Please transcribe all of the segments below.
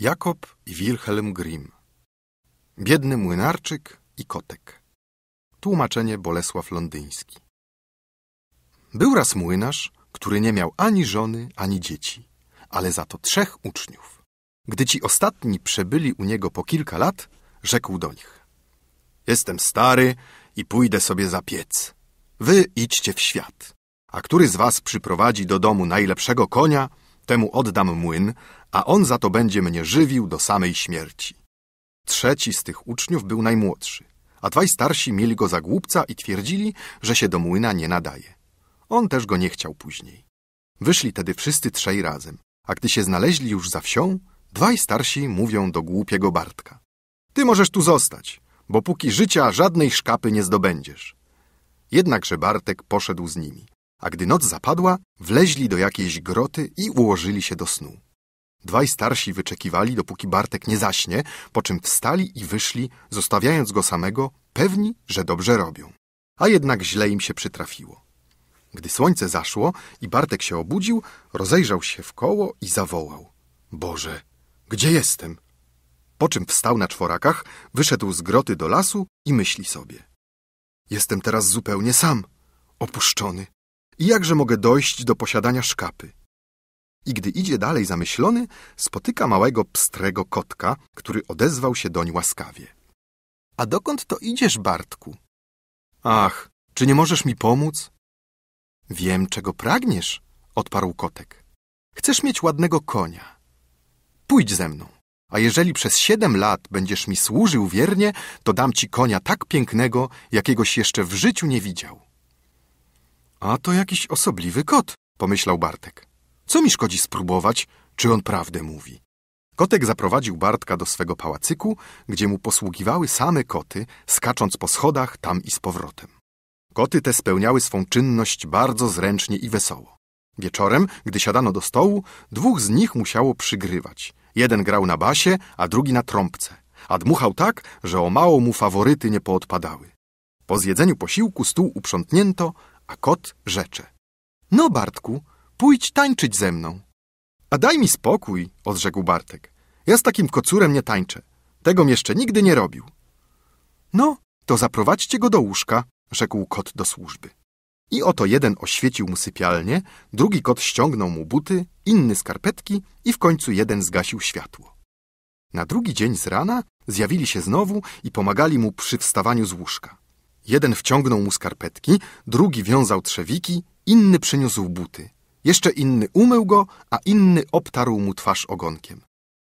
Jakob i Wilhelm Grimm. Biedny młynarczyk i kotek. Tłumaczenie Bolesław Londyński. Był raz młynarz, który nie miał ani żony, ani dzieci, ale za to trzech uczniów. Gdy ci ostatni przebyli u niego po kilka lat, rzekł do nich: Jestem stary i pójdę sobie za piec. Wy idźcie w świat, a który z was przyprowadzi do domu najlepszego konia, temu oddam młyn, a on za to będzie mnie żywił do samej śmierci. Trzeci z tych uczniów był najmłodszy, a dwaj starsi mieli go za głupca i twierdzili, że się do młyna nie nadaje. On też go nie chciał później. Wyszli tedy wszyscy trzej razem, a gdy się znaleźli już za wsią, dwaj starsi mówią do głupiego Bartka. Ty możesz tu zostać, bo póki życia żadnej szkapy nie zdobędziesz. Jednakże Bartek poszedł z nimi, a gdy noc zapadła, wleźli do jakiejś groty i ułożyli się do snu. Dwaj starsi wyczekiwali, dopóki Bartek nie zaśnie, po czym wstali i wyszli, zostawiając go samego, pewni, że dobrze robią. A jednak źle im się przytrafiło. Gdy słońce zaszło i Bartek się obudził, rozejrzał się w koło i zawołał. Boże, gdzie jestem? Po czym wstał na czworakach, wyszedł z groty do lasu i myśli sobie. Jestem teraz zupełnie sam, opuszczony i jakże mogę dojść do posiadania szkapy? I gdy idzie dalej zamyślony, spotyka małego pstrego kotka, który odezwał się doń łaskawie. A dokąd to idziesz, Bartku? Ach, czy nie możesz mi pomóc? Wiem, czego pragniesz, odparł kotek. Chcesz mieć ładnego konia. Pójdź ze mną, a jeżeli przez siedem lat będziesz mi służył wiernie, to dam ci konia tak pięknego, jakiegoś jeszcze w życiu nie widział. A to jakiś osobliwy kot, pomyślał Bartek. Co mi szkodzi spróbować, czy on prawdę mówi? Kotek zaprowadził Bartka do swego pałacyku, gdzie mu posługiwały same koty, skacząc po schodach tam i z powrotem. Koty te spełniały swą czynność bardzo zręcznie i wesoło. Wieczorem, gdy siadano do stołu, dwóch z nich musiało przygrywać. Jeden grał na basie, a drugi na trąbce, a dmuchał tak, że o mało mu faworyty nie poodpadały. Po zjedzeniu posiłku stół uprzątnięto, a kot rzecze. No, Bartku, pójdź tańczyć ze mną. A daj mi spokój, odrzekł Bartek. Ja z takim kocurem nie tańczę. Tego jeszcze nigdy nie robił. No, to zaprowadźcie go do łóżka, rzekł kot do służby. I oto jeden oświecił mu sypialnię, drugi kot ściągnął mu buty, inny skarpetki i w końcu jeden zgasił światło. Na drugi dzień z rana zjawili się znowu i pomagali mu przy wstawaniu z łóżka. Jeden wciągnął mu skarpetki, drugi wiązał trzewiki, inny przyniósł buty. Jeszcze inny umył go, a inny obtarł mu twarz ogonkiem.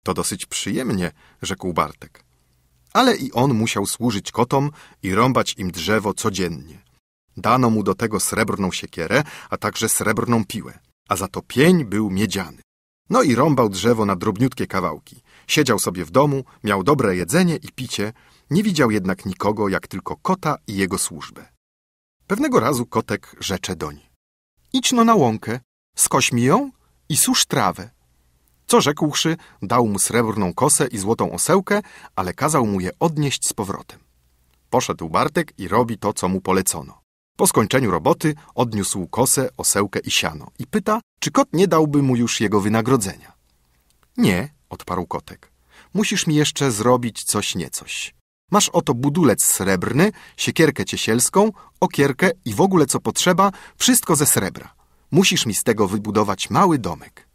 To dosyć przyjemnie, rzekł Bartek. Ale i on musiał służyć kotom i rąbać im drzewo codziennie. Dano mu do tego srebrną siekierę, a także srebrną piłę, a za to pień był miedziany. No i rąbał drzewo na drobniutkie kawałki. Siedział sobie w domu, miał dobre jedzenie i picie, nie widział jednak nikogo, jak tylko kota i jego służbę. Pewnego razu kotek rzecze doń. Idź no na łąkę, skoś mi ją i susz trawę. Co rzekłszy, dał mu srebrną kosę i złotą osełkę, ale kazał mu je odnieść z powrotem. Poszedł Bartek i robi to, co mu polecono. Po skończeniu roboty odniósł kosę, osełkę i siano i pyta, czy kot nie dałby mu już jego wynagrodzenia. Nie, odparł kotek. Musisz mi jeszcze zrobić coś niecoś. Masz oto budulec srebrny, siekierkę ciesielską, okierkę i w ogóle co potrzeba, wszystko ze srebra. Musisz mi z tego wybudować mały domek.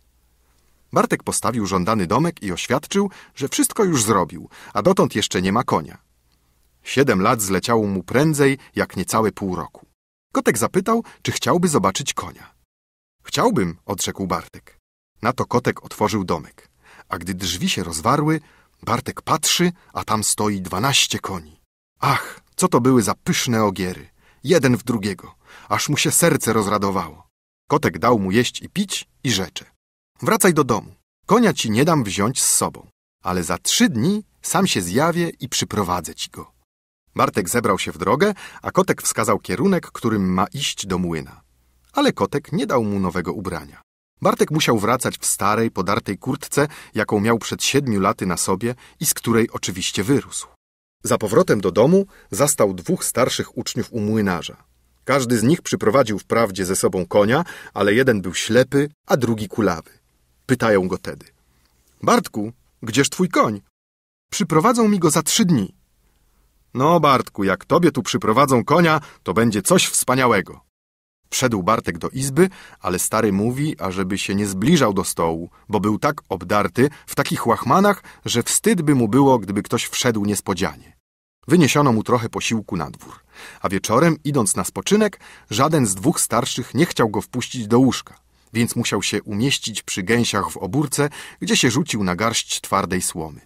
Bartek postawił żądany domek i oświadczył, że wszystko już zrobił, a dotąd jeszcze nie ma konia. Siedem lat zleciało mu prędzej, jak niecałe pół roku. Kotek zapytał, czy chciałby zobaczyć konia. Chciałbym, odrzekł Bartek. Na to kotek otworzył domek, a gdy drzwi się rozwarły, Bartek patrzy, a tam stoi dwanaście koni. Ach, co to były za pyszne ogiery. Jeden w drugiego. Aż mu się serce rozradowało. Kotek dał mu jeść i pić i rzecze. Wracaj do domu. Konia ci nie dam wziąć z sobą, ale za trzy dni sam się zjawię i przyprowadzę ci go. Bartek zebrał się w drogę, a kotek wskazał kierunek, którym ma iść do młyna. Ale kotek nie dał mu nowego ubrania. Bartek musiał wracać w starej, podartej kurtce, jaką miał przed siedmiu laty na sobie i z której oczywiście wyrósł. Za powrotem do domu zastał dwóch starszych uczniów u młynarza. Każdy z nich przyprowadził wprawdzie ze sobą konia, ale jeden był ślepy, a drugi kulawy. Pytają go tedy. Bartku, gdzież twój koń? Przyprowadzą mi go za trzy dni. No, Bartku, jak tobie tu przyprowadzą konia, to będzie coś wspaniałego. Wszedł Bartek do izby, ale stary mówi, ażeby się nie zbliżał do stołu, bo był tak obdarty, w takich łachmanach, że wstyd by mu było, gdyby ktoś wszedł niespodzianie. Wyniesiono mu trochę posiłku na dwór, a wieczorem, idąc na spoczynek, żaden z dwóch starszych nie chciał go wpuścić do łóżka, więc musiał się umieścić przy gęsiach w obórce, gdzie się rzucił na garść twardej słomy.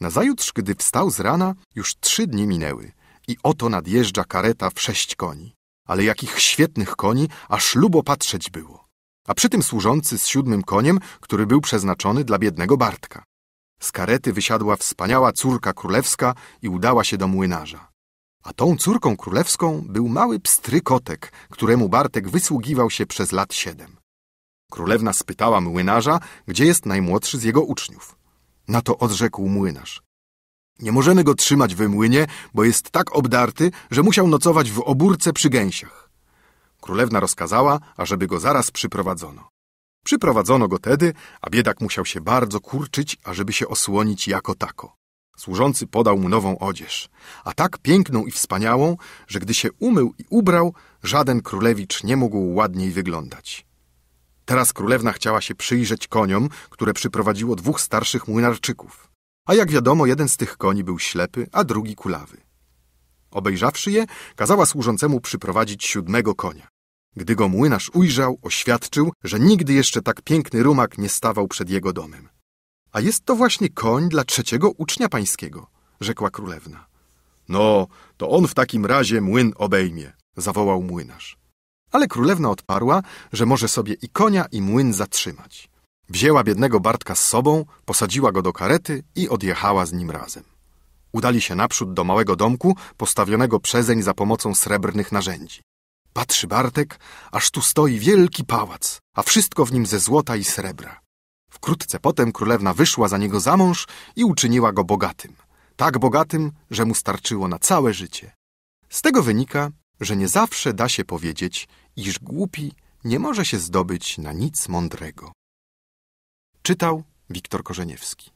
Nazajutrz, gdy wstał z rana, już trzy dni minęły i oto nadjeżdża kareta w sześć koni ale jakich świetnych koni, aż lubo patrzeć było. A przy tym służący z siódmym koniem, który był przeznaczony dla biednego Bartka. Z karety wysiadła wspaniała córka królewska i udała się do młynarza. A tą córką królewską był mały pstrykotek, któremu Bartek wysługiwał się przez lat siedem. Królewna spytała młynarza, gdzie jest najmłodszy z jego uczniów. Na to odrzekł młynarz. Nie możemy go trzymać we młynie, bo jest tak obdarty, że musiał nocować w obórce przy gęsiach. Królewna rozkazała, ażeby go zaraz przyprowadzono. Przyprowadzono go tedy, a biedak musiał się bardzo kurczyć, ażeby się osłonić jako tako. Służący podał mu nową odzież, a tak piękną i wspaniałą, że gdy się umył i ubrał, żaden królewicz nie mógł ładniej wyglądać. Teraz królewna chciała się przyjrzeć koniom, które przyprowadziło dwóch starszych młynarczyków. A jak wiadomo, jeden z tych koni był ślepy, a drugi kulawy. Obejrzawszy je, kazała służącemu przyprowadzić siódmego konia. Gdy go młynarz ujrzał, oświadczył, że nigdy jeszcze tak piękny rumak nie stawał przed jego domem. A jest to właśnie koń dla trzeciego ucznia pańskiego, rzekła królewna. No, to on w takim razie młyn obejmie, zawołał młynarz. Ale królewna odparła, że może sobie i konia, i młyn zatrzymać. Wzięła biednego Bartka z sobą, posadziła go do karety i odjechała z nim razem. Udali się naprzód do małego domku, postawionego przezeń za pomocą srebrnych narzędzi. Patrzy Bartek, aż tu stoi wielki pałac, a wszystko w nim ze złota i srebra. Wkrótce potem królewna wyszła za niego za mąż i uczyniła go bogatym. Tak bogatym, że mu starczyło na całe życie. Z tego wynika, że nie zawsze da się powiedzieć, iż głupi nie może się zdobyć na nic mądrego. Czytał Wiktor Korzeniewski.